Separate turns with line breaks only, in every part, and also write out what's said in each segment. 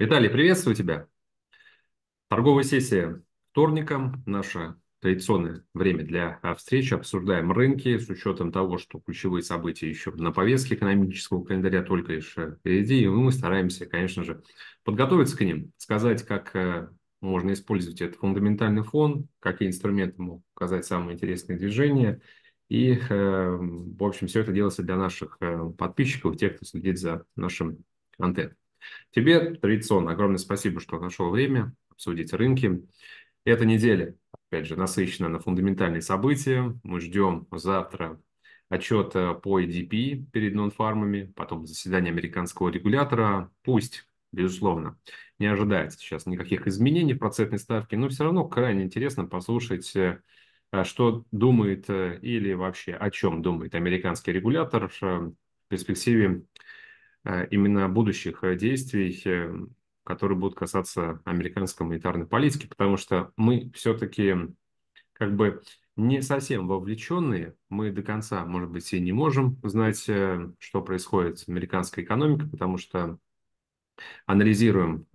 Виталий, приветствую тебя. Торговая сессия вторника, наше традиционное время для а, встречи. Обсуждаем рынки с учетом того, что ключевые события еще на повестке экономического календаря только лишь э, впереди. И мы стараемся, конечно же, подготовиться к ним, сказать, как э, можно использовать этот фундаментальный фон, какие инструменты могут показать самые интересные движения. И, э, в общем, все это делается для наших подписчиков, тех, кто следит за нашим контентом. Тебе традиционно огромное спасибо, что нашел время обсудить рынки. Эта неделя, опять же, насыщена на фундаментальные события. Мы ждем завтра отчет э, по EDP перед нонфармами, потом заседание американского регулятора. Пусть, безусловно, не ожидается сейчас никаких изменений в процентной ставке, но все равно крайне интересно послушать э, а что думает э, или вообще о чем думает американский регулятор в перспективе а, именно будущих э, действий, эм, которые будут касаться американской монетарной политики, потому что мы все-таки как бы не совсем вовлеченные, мы до конца, может быть, и не можем знать, э, что происходит с американской экономикой, потому что анализируем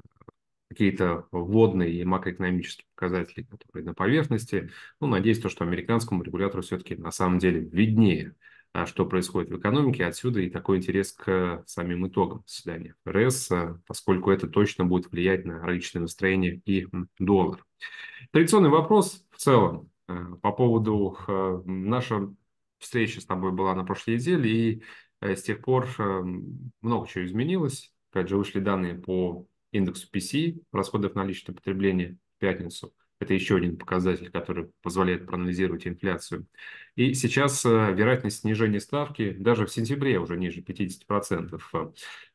какие-то вводные и макроэкономические показатели, которые на поверхности. Ну, надеюсь, то, что американскому регулятору все-таки на самом деле виднее, а, что происходит в экономике. Отсюда и такой интерес к самим итогам заседания РС, а, поскольку это точно будет влиять на рыночное настроение и доллар. Традиционный вопрос в целом а, по поводу нашей встречи с тобой была на прошлой неделе, и э, с тех пор много чего изменилось. Опять же, вышли данные по Индекс PC, расходов на личное потребление в пятницу. Это еще один показатель, который позволяет проанализировать инфляцию. И сейчас э, вероятность снижения ставки даже в сентябре уже ниже 50%.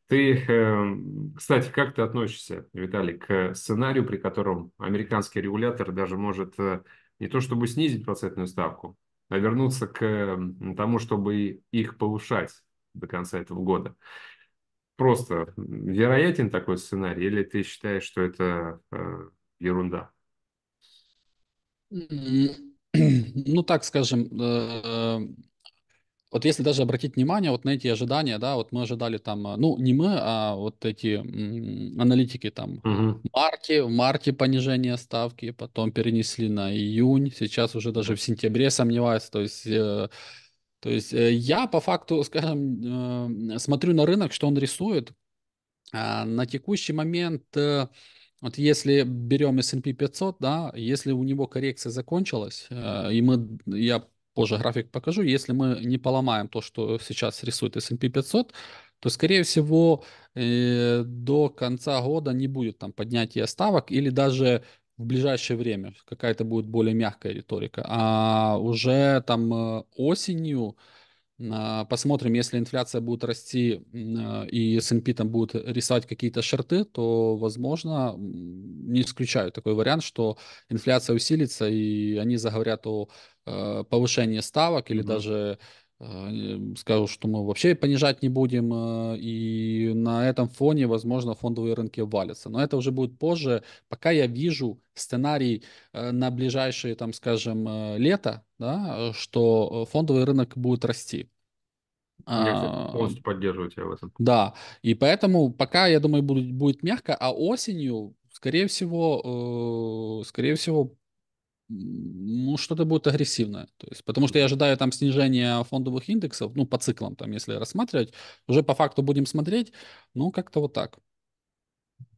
Ты, эм, кстати, как ты относишься, Виталий, к сценарию, при котором американский регулятор даже может э, не то чтобы снизить процентную ставку, а вернуться к тому, чтобы их повышать до конца этого года? просто вероятен такой сценарий, или ты считаешь, что это э, ерунда?
Ну, так скажем, э, э, вот если даже обратить внимание вот на эти ожидания, да, вот мы ожидали там, э, ну, не мы, а вот эти аналитики там, угу. в марте, в марте понижение ставки, потом перенесли на июнь, сейчас уже даже в сентябре сомневаюсь, то есть... То есть э, я по факту, скажем, э, смотрю на рынок, что он рисует. А, на текущий момент, э, вот если берем S&P 500, да, если у него коррекция закончилась, и мы, я позже график покажу, если мы не поломаем то, что сейчас рисует S&P 500, то, скорее всего, э, до конца года не будет там поднятия ставок или даже в ближайшее время какая-то будет более мягкая риторика. А уже там э, осенью а, посмотрим, если инфляция будет расти а, и S&P там будут рисовать какие-то шорты, то, возможно, не исключаю такой вариант, что инфляция усилится и они заговорят о э, повышении ставок или mm-hmm. даже а, эм, скажут, что мы вообще понижать не будем, а, и на этом фоне, возможно, фондовые рынки валятся. Но это уже будет позже. Пока я вижу сценарий э, на ближайшие, там, скажем, э, лето, да, э, что фондовый рынок будет расти. Я а, полностью
поддерживаю тебя в этом.
Да, и поэтому пока, я думаю, будет, будет мягко, а осенью, скорее всего, скорее всего, ну, что-то будет агрессивное. То есть, потому что я ожидаю там снижения фондовых индексов, ну, по циклам там, если рассматривать. Уже по факту будем смотреть, ну, как-то вот так.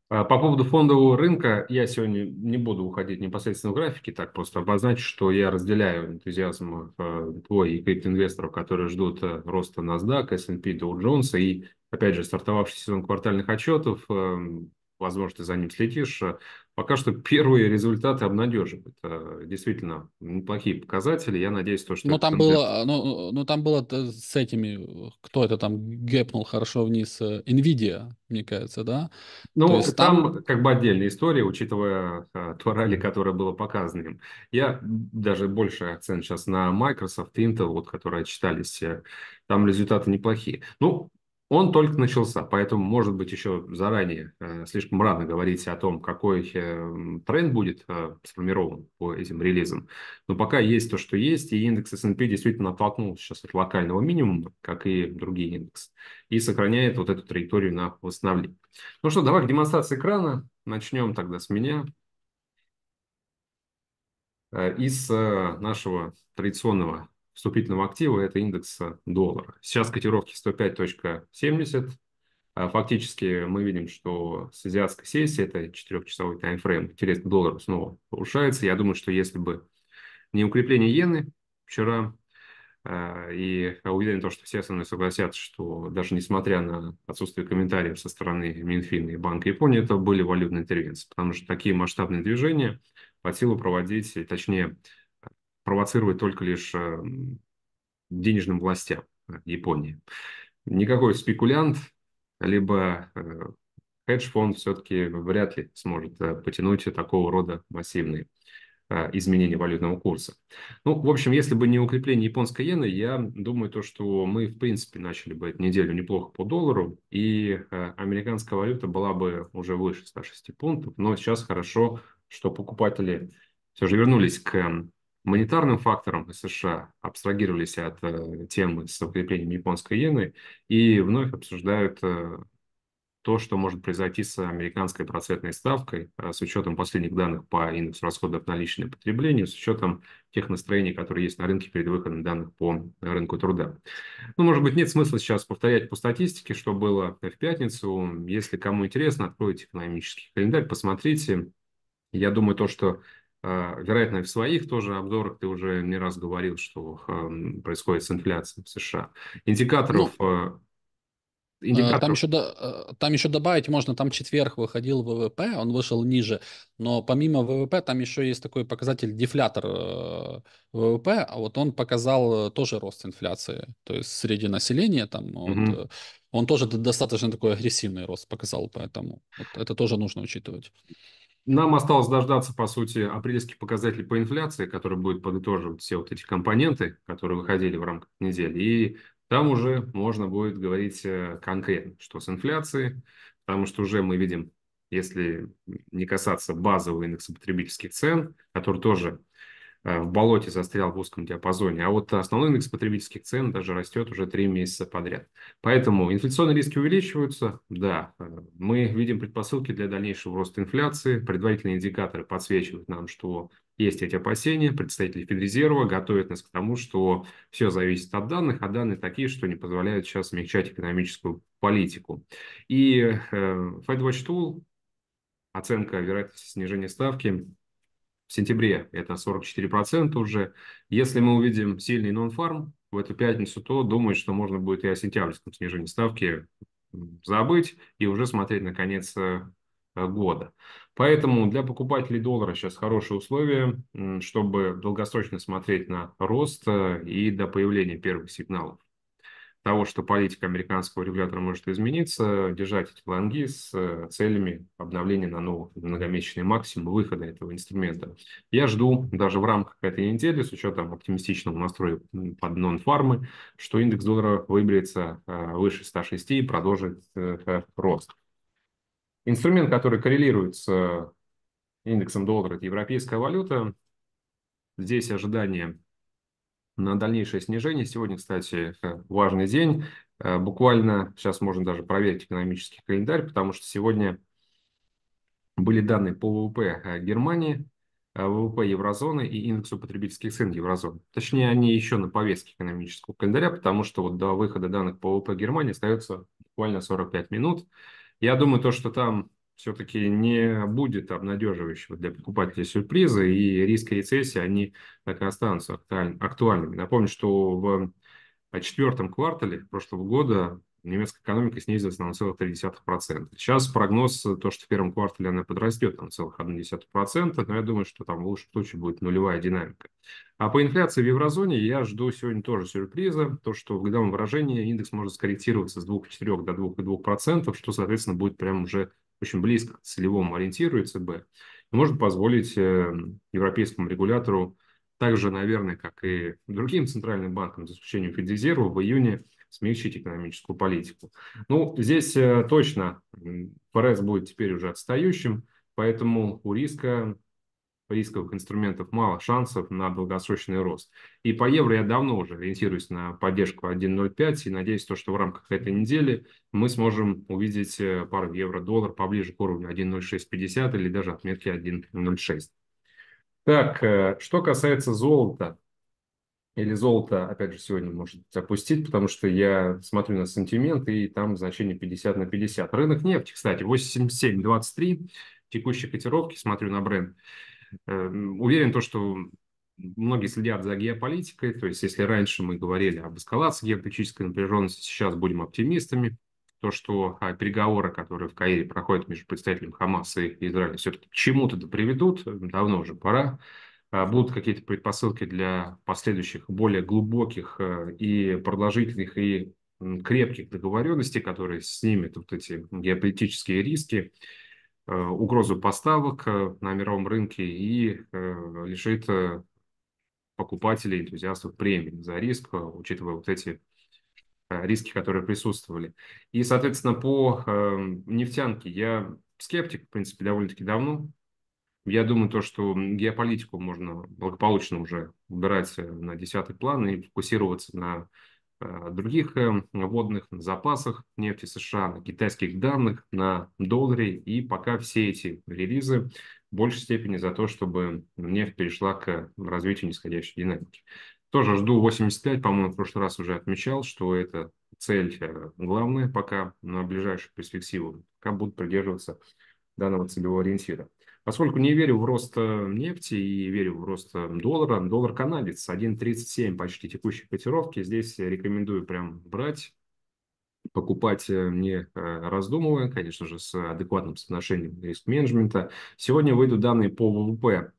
А по поводу фондового рынка я
сегодня не буду уходить непосредственно в графики, так просто обозначу, что я разделяю энтузиазм э, твой и криптоинвесторов, которые ждут э, роста NASDAQ, S&P, Dow Jones и, опять же, стартовавший сезон квартальных отчетов, эм, возможно, ты за ним следишь. Э, пока что первые результаты обнадеживают. Э, действительно, неплохие показатели. Я надеюсь, то, что... Ну, там было,
ну, ну, там было с этими, кто это там гэпнул хорошо вниз, э, NVIDIA, мне кажется, да?
Ну, то есть, там... там как бы отдельная
история, учитывая
то ралли, которое было показано им. Я даже больше акцент сейчас на Microsoft, Intel, вот, которые отчитались. Там результаты неплохие. Ну, он только начался, поэтому, может быть, еще заранее э, слишком рано говорить о том, какой эм, тренд будет э, сформирован по этим релизам. Но пока есть то, что есть, и индекс S&P действительно оттолкнулся сейчас от локального минимума, как и другие индексы, и сохраняет вот эту траекторию на восстановление. Ну что, давай к демонстрации экрана. Начнем тогда с меня. Э, из нашего традиционного вступительного актива – это индекс э, доллара. Сейчас котировки 105.70. А фактически мы видим, что с азиатской сессии, это четырехчасовой таймфрейм, интерес к доллару снова повышается. Я думаю, что если бы не укрепление иены вчера, э, и уверен, то, что все со мной согласятся, что даже несмотря на отсутствие комментариев со стороны Минфина и Банка Японии, это были валютные интервенции, потому что такие масштабные движения по силу проводить, точнее, провоцировать только лишь э, денежным властям Японии. Никакой спекулянт, либо э, хедж-фонд все-таки вряд ли сможет э, потянуть такого рода массивные изменения валютного курса. Ну, в общем, если бы не укрепление японской иены, я думаю, то, что мы, в принципе, начали бы эту неделю неплохо по доллару, и американская валюта была бы уже выше 106 пунктов, но сейчас хорошо, что покупатели все же вернулись к монетарным фактором США абстрагировались от э, темы с укреплением японской иены и вновь обсуждают э, то, что может произойти с американской процентной ставкой э, с учетом последних данных по индексу расходов на личное потребление, с учетом тех настроений, которые есть на рынке перед выходом данных по рынку труда. Ну, может быть, нет смысла сейчас повторять по статистике, что было в пятницу. Если кому интересно, откройте экономический календарь, посмотрите. Я думаю, то, что а, вероятно, в своих тоже обзорах ты уже не раз говорил, что эм, происходит с инфляцией в США. Индикаторов... Ну, э, э, индикаторов... Э, там,
еще до, там еще добавить можно, там четверг выходил ВВП, он вышел ниже, но помимо ВВП там еще есть такой показатель дефлятор ВВП, а вот он показал тоже рост инфляции, то есть среди населения там... mm Вот, он тоже достаточно такой агрессивный рост показал, поэтому вот это тоже нужно учитывать. Нам осталось
дождаться, по сути, апрельских показателей по инфляции, которые будут подытоживать все вот эти компоненты, которые выходили в рамках недели. И там уже можно будет говорить э, конкретно, что с инфляцией, потому что уже мы видим, если не касаться базового индекса потребительских цен, который тоже Э, в болоте застрял в узком диапазоне, а вот основной индекс потребительских цен даже растет уже три месяца подряд. Поэтому инфляционные риски увеличиваются, да, э, мы видим предпосылки для дальнейшего роста инфляции, предварительные индикаторы подсвечивают нам, что есть эти опасения, представители Федрезерва готовят нас к тому, что все зависит от данных, а данные такие, что не позволяют сейчас смягчать экономическую политику. И э, FedWatch Tool, оценка вероятности снижения ставки, в сентябре это 44% уже. Если мы увидим сильный нон-фарм в эту пятницу, то думаю, что можно будет и о сентябрьском снижении ставки забыть и уже смотреть на конец э, года. Поэтому для покупателей доллара сейчас хорошие условия, чтобы долгосрочно смотреть на рост э, и до появления первых сигналов того, что политика американского регулятора может измениться, держать эти лонги с э, целями обновления на новых многомесячный максимум выхода этого инструмента. Я жду даже в рамках этой недели, с учетом оптимистичного настроя под нон-фармы, что индекс доллара выберется э, выше 106 и продолжит э, рост. Инструмент, который коррелирует с индексом доллара, это европейская валюта. Здесь ожидания на дальнейшее снижение. Сегодня, кстати, э, важный день. Э, буквально сейчас можно даже проверить экономический календарь, потому что сегодня были данные по ВВП э, Германии, ВВП еврозоны и индексу потребительских цен еврозоны. Точнее, они еще на повестке экономического календаря, потому что вот до выхода данных по ВВП Германии остается буквально 45 минут. Я думаю, то, что там все-таки не будет обнадеживающего для покупателей сюрприза, и риск рецессии, они так и останутся актуальными. Напомню, что в э, четвертом квартале прошлого года немецкая экономика снизилась на 0,3%. Сейчас прогноз, э, то, что в первом квартале она подрастет на 0,1%, но я думаю, что там в лучшем случае будет нулевая динамика. А по инфляции в еврозоне я жду сегодня тоже сюрприза, то, что в годовом выражении индекс может скорректироваться с 2,4 до 2,2%, что, соответственно, будет прямо уже очень близко к целевому ориентиру ЕЦБ, может позволить э, европейскому регулятору также, наверное, как и другим центральным банкам, за исключением Федрезерва, в июне смягчить экономическую политику. Ну, здесь э, точно ФРС будет теперь уже отстающим, поэтому у риска рисковых инструментов мало шансов на долгосрочный рост. И по евро я давно уже ориентируюсь на поддержку 1.05 и надеюсь, то, что в рамках этой недели мы сможем увидеть э, пару евро-доллар поближе к уровню 1.0650 или даже отметки 1.06. Так, э, что касается золота, или золото, опять же, сегодня может опустить, потому что я смотрю на сантимент, и там значение 50 на 50. Рынок нефти, кстати, 87,23, текущие котировки, смотрю на бренд. Эм, уверен, то, что многие следят за геополитикой, то есть если раньше мы говорили об эскалации геополитической напряженности, сейчас будем оптимистами, то, что а, переговоры, которые в Каире проходят между представителями Хамаса и Израиля, все-таки к чему-то да приведут, давно уже пора, а, будут какие-то предпосылки для последующих более глубоких э, и продолжительных и крепких договоренностей, которые снимет вот эти геополитические риски, Э, угрозу поставок э, на мировом рынке и э, лишит покупателей, энтузиастов премии за риск, учитывая вот эти риски, которые присутствовали. И, соответственно, по нефтянке я скептик, в принципе, довольно-таки давно. Я думаю, то, что геополитику можно благополучно уже убирать на десятый план и фокусироваться на Э, других эм, водных запасах нефти США, на китайских данных, на долларе. И пока все эти релизы в большей степени за то, чтобы нефть перешла к развитию нисходящей динамики. Тоже жду 85, по-моему, в прошлый раз уже отмечал, что это цель э, главная пока на ближайшую перспективу, как будут придерживаться данного целевого ориентира. Поскольку не верю в рост э, нефти и верю в рост э, доллара, доллар канадец 1.37 почти текущей котировки, здесь рекомендую прям брать, покупать э, не раздумывая, конечно же, с адекватным соотношением риск-менеджмента. Сегодня выйдут данные по ВВП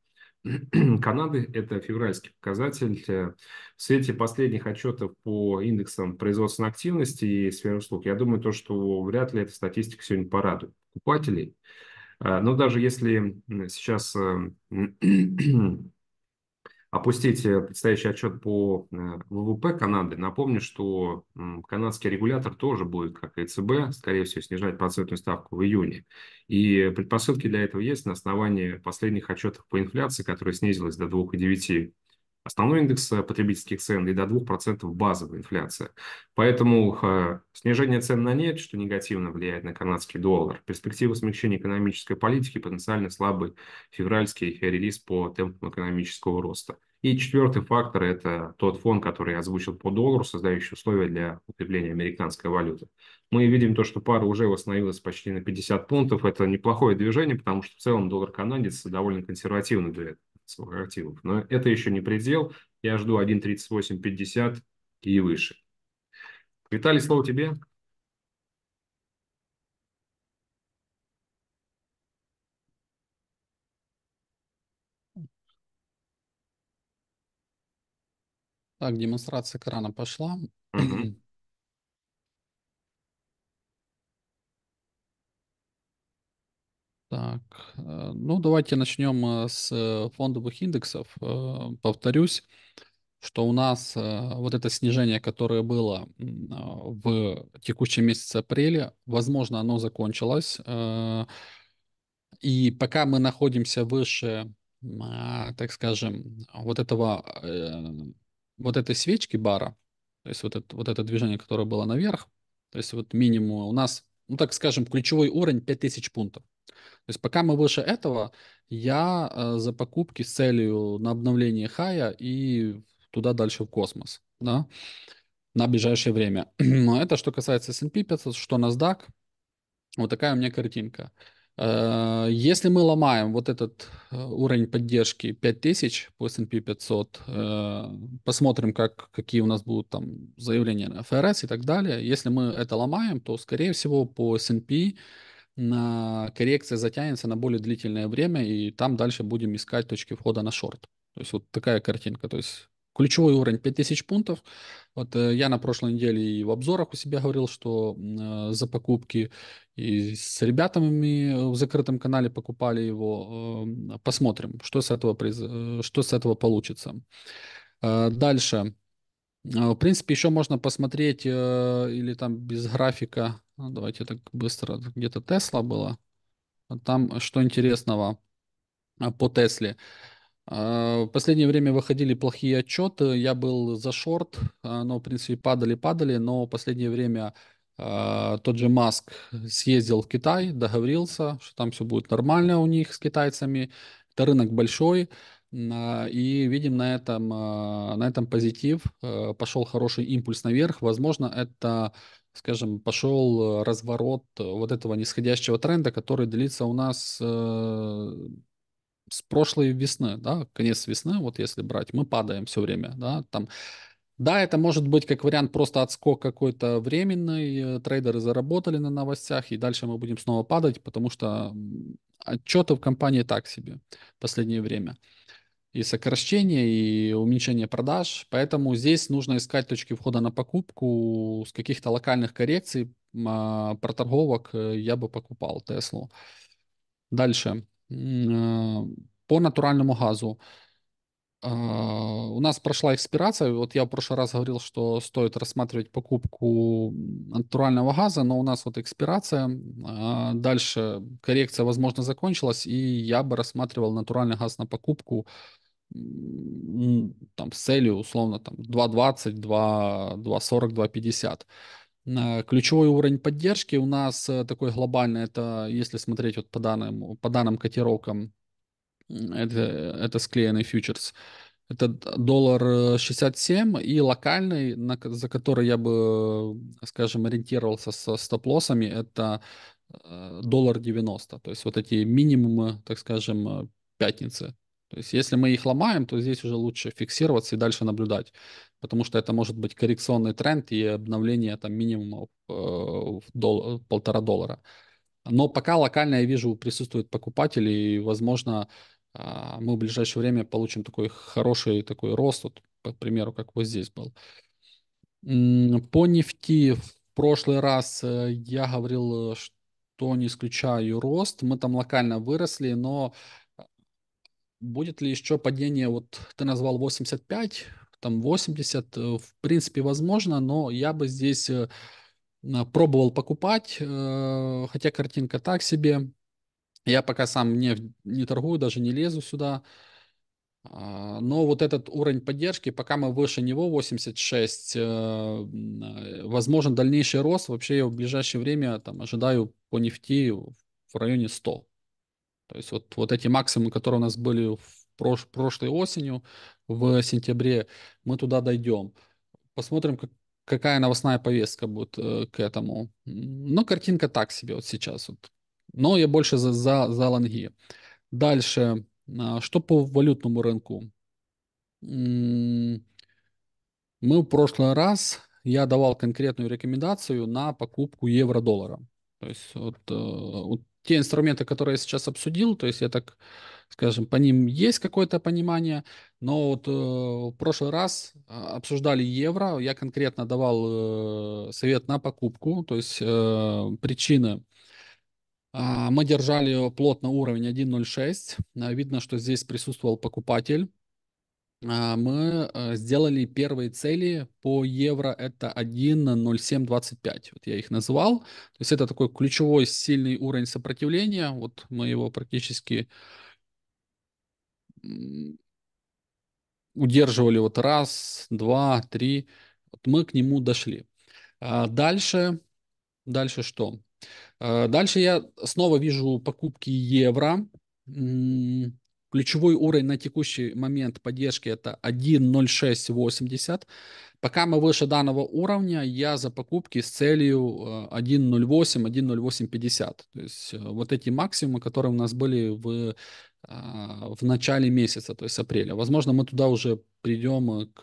Канады, это февральский показатель. В свете последних отчетов по индексам производственной активности и сферы услуг, я думаю, то, что вряд ли эта статистика сегодня порадует покупателей. А, но даже если сейчас эм, опустить э, предстоящий отчет по э, ВВП Канады, напомню, что канадский регулятор тоже будет, как и ЦБ, скорее всего, снижать процентную ставку в июне. И предпосылки для этого есть на основании последних отчетов по инфляции, которая снизилась до 2,9%. Основной индекс э, потребительских цен и до 2% базовая инфляция. Поэтому снижение цен на нефть, что негативно влияет на канадский доллар, перспективы смягчения экономической политики, потенциально слабый февральский релиз по темпам экономического роста. И четвертый фактор – это тот фон, который я озвучил по доллару, создающий условия для укрепления американской валюты. Мы видим то, что пара уже восстановилась почти на 50 пунктов. Это неплохое движение, потому что в целом доллар-канадец довольно консервативно своих активов. Но это еще не предел. Я жду 1.3850 и выше. Виталий, слово тебе.
Так, демонстрация экрана пошла. Угу. Так, э, ну давайте начнем э, с э, фондовых индексов. Повторюсь, что у нас вот это снижение, которое было а, в текущем месяце апреля, возможно, оно закончилось. И пока мы находимся выше, а, так скажем, вот этого, вот этой свечки бара, то есть вот это, вот это движение, которое было наверх, то есть вот минимум у нас, ну так скажем, ключевой уровень 5000 пунктов. То есть пока мы выше этого, я э, за покупки с целью на обновление хая и туда дальше в космос, да, на ближайшее время. Но это что касается S&P 500, что NASDAQ, вот такая у меня картинка. Э, если мы ломаем вот этот э, уровень поддержки 5000 по S&P 500, э, посмотрим, как, какие у нас будут там заявления на ФРС и так далее. Если мы это ломаем, то, скорее всего, по S&P на коррекция затянется на более длительное время, и там дальше будем искать точки входа на шорт. То есть вот такая картинка. То есть ключевой уровень 5000 пунктов. Вот э, я на прошлой неделе и в обзорах у себя говорил, что э, за покупки и с ребятами э, в закрытом канале покупали его. Э, посмотрим, что с этого, произ... Э, что с этого получится. Э, дальше. А, в принципе, еще можно посмотреть, э, или там без графика, ну, давайте так быстро, где-то Тесла была. А там что интересного а, по Тесле. В последнее время выходили плохие отчеты, я был за шорт, но, в принципе, падали-падали, но в последнее время тот же Маск съездил в Китай, договорился, что там все будет нормально у них с китайцами, это рынок большой, и видим на этом, а, на этом позитив. Э, пошел хороший импульс наверх. Возможно, это, скажем, пошел разворот вот этого нисходящего тренда, который длится у нас э, с прошлой весны, да, конец весны, вот если брать, мы падаем все время, да, там да, это может быть как вариант просто отскок какой-то временный, э, трейдеры заработали на новостях, и дальше мы будем снова падать, потому что отчеты в компании так себе в последнее время и сокращение, и уменьшение продаж. Поэтому здесь нужно искать точки входа на покупку с каких-то локальных коррекций, а, про торговок э, я бы покупал Теслу. Дальше. Э, по натуральному газу. А, у нас прошла экспирация. Вот я в прошлый раз говорил, что стоит рассматривать покупку натурального газа, но у нас вот экспирация. А, дальше коррекция, возможно, закончилась, и я бы рассматривал натуральный газ на покупку там, с целью условно там 2.20, 2.40, 2.50. Ключевой уровень поддержки у нас э, такой глобальный, это если смотреть вот по, данным, по данным котировкам, это, это склеенный фьючерс, это доллар 67 э, и локальный, на, за который я бы, скажем, ориентировался со стоп-лоссами, это э, доллар 90. То есть вот эти минимумы, так скажем, пятницы. То есть если мы их ломаем, то здесь уже лучше фиксироваться и дальше наблюдать, потому что это может быть коррекционный тренд и обновление там минимума э, в дол- полтора доллара. Но пока локально я вижу присутствуют покупатели, и, возможно, а, мы в ближайшее время получим такой хороший такой рост, вот, по примеру, как вот здесь был. По нефти в прошлый раз э, я говорил, э, что не исключаю рост. Мы там локально выросли, но будет ли еще падение, вот ты назвал 85, там 80, э, в принципе, возможно, но я бы здесь э, пробовал покупать, э, хотя картинка так себе. Я пока сам не, не торгую, даже не лезу сюда. А, но вот этот уровень поддержки, пока мы выше него, 86, возможен дальнейший рост. Вообще я в ближайшее время там, ожидаю по нефти в районе 100. То есть вот, вот эти максимумы, которые у нас были в прош, прошлой осенью, в сентябре, мы туда дойдем. Посмотрим, как, какая новостная повестка будет э, к этому. Но ну, картинка так себе вот сейчас. Вот. Но я больше за, за, за лонги. Дальше. А, что по валютному рынку? Мы в прошлый раз, я давал конкретную рекомендацию на покупку евро-доллара. То есть вот, э, вот те инструменты, которые я сейчас обсудил, то есть я так, скажем, по ним есть какое-то понимание, но вот э, в прошлый раз а, обсуждали евро, я конкретно давал э, совет на покупку, то есть э, причины. Э, мы держали плотно уровень 1.06, э, видно, что здесь присутствовал покупатель, а, мы э, сделали первые цели по евро, это 1.0725, вот я их назвал. То есть это такой ключевой сильный уровень сопротивления, вот мы его практически удерживали вот раз, два, три, вот мы к нему дошли. А дальше, дальше что? А дальше я снова вижу покупки евро, Ключевой уровень на текущий момент поддержки это 1.0680. Пока мы выше данного уровня, я за покупки с целью 1.08, э, 1.0850. То есть э, вот эти максимумы, которые у нас были в, э, в начале месяца, то есть апреля. Возможно, мы туда уже придем к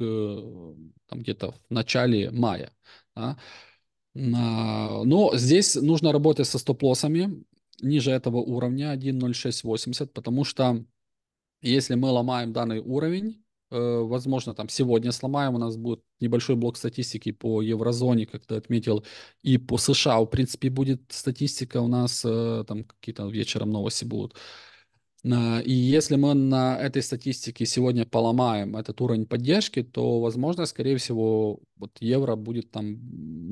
там где-то в начале мая. Да? Но здесь нужно работать со стоп-лоссами ниже этого уровня 1.0680, потому что если мы ломаем данный уровень, э, возможно, там сегодня сломаем, у нас будет небольшой блок статистики по еврозоне, как ты отметил, и по США, в принципе, будет статистика у нас, э, там какие-то вечером новости будут. Э, и если мы на этой статистике сегодня поломаем этот уровень поддержки, то, возможно, скорее всего, вот евро будет там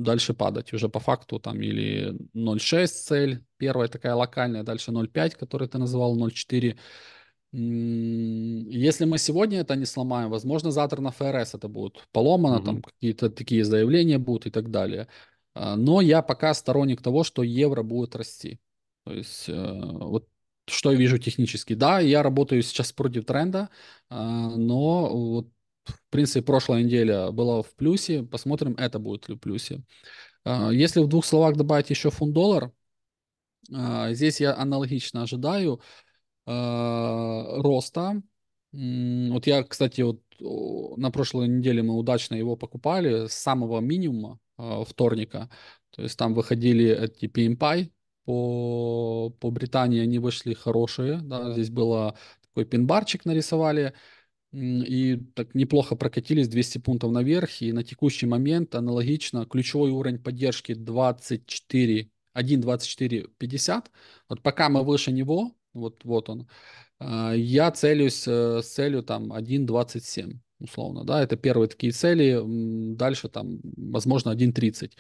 дальше падать уже по факту, там или 0,6 цель, первая такая локальная, дальше 0,5, который ты назвал 0,4, если мы сегодня это не сломаем, возможно, завтра на ФРС это будет поломано, угу. там какие-то такие заявления будут и так далее. А, но я пока сторонник того, что евро будет расти. То есть э, вот что я вижу технически. Да, я работаю сейчас против тренда, а, но вот в принципе, прошлая неделя была в плюсе. Посмотрим, это будет ли в плюсе. А, если в двух словах добавить еще фунт-доллар, здесь я аналогично ожидаю. Э, роста. Вот я, кстати, вот на прошлой неделе мы удачно его покупали с самого минимума э, вторника. То есть там выходили эти PMPI, по, по Британии они вышли хорошие. Да, здесь было такой пин-барчик нарисовали. И так неплохо прокатились 200 пунктов наверх. И на текущий момент аналогично ключевой уровень поддержки 24, 1.2450. Вот пока мы выше него, вот, вот он. А, я целюсь э, с целью там 1.27 условно, да, это первые такие цели, дальше там, возможно, 1.30.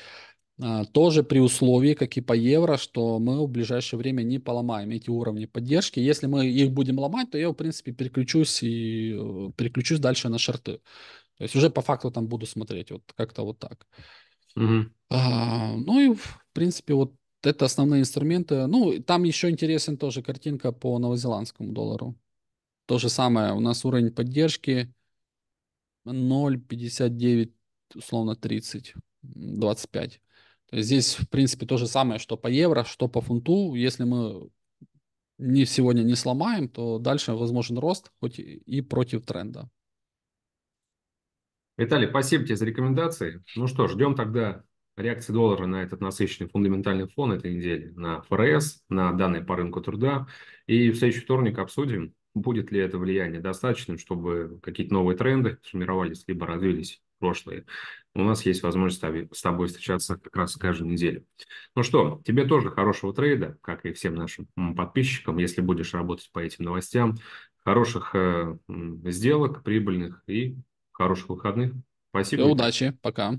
А, тоже при условии, как и по евро, что мы в ближайшее время не поломаем эти уровни поддержки. Если мы их будем ломать, то я, в принципе, переключусь и э, переключусь дальше на шорты. То есть уже по факту там буду смотреть, вот как-то вот так. Угу. А, ну и, в принципе, вот это основные инструменты. Ну, там еще интересен тоже картинка по новозеландскому доллару. То же самое, у нас уровень поддержки 0,59, условно 30, 25. То есть здесь, в принципе, то же самое, что по евро, что по фунту. Если мы не сегодня не сломаем, то дальше возможен рост, хоть и против тренда.
Виталий, спасибо тебе за рекомендации. Ну что, ждем тогда Реакция доллара на этот насыщенный фундаментальный фон этой недели, на ФРС, на данные по рынку труда. И в следующий вторник обсудим, будет ли это влияние достаточным, чтобы какие-то новые тренды сформировались, либо развились прошлые. У нас есть возможность с тобой встречаться как раз каждую неделю. Ну что, тебе тоже хорошего трейда, как и всем нашим подписчикам, если будешь работать по этим новостям. Хороших э, сделок, прибыльных и хороших выходных. Спасибо. Все, удачи,
пока.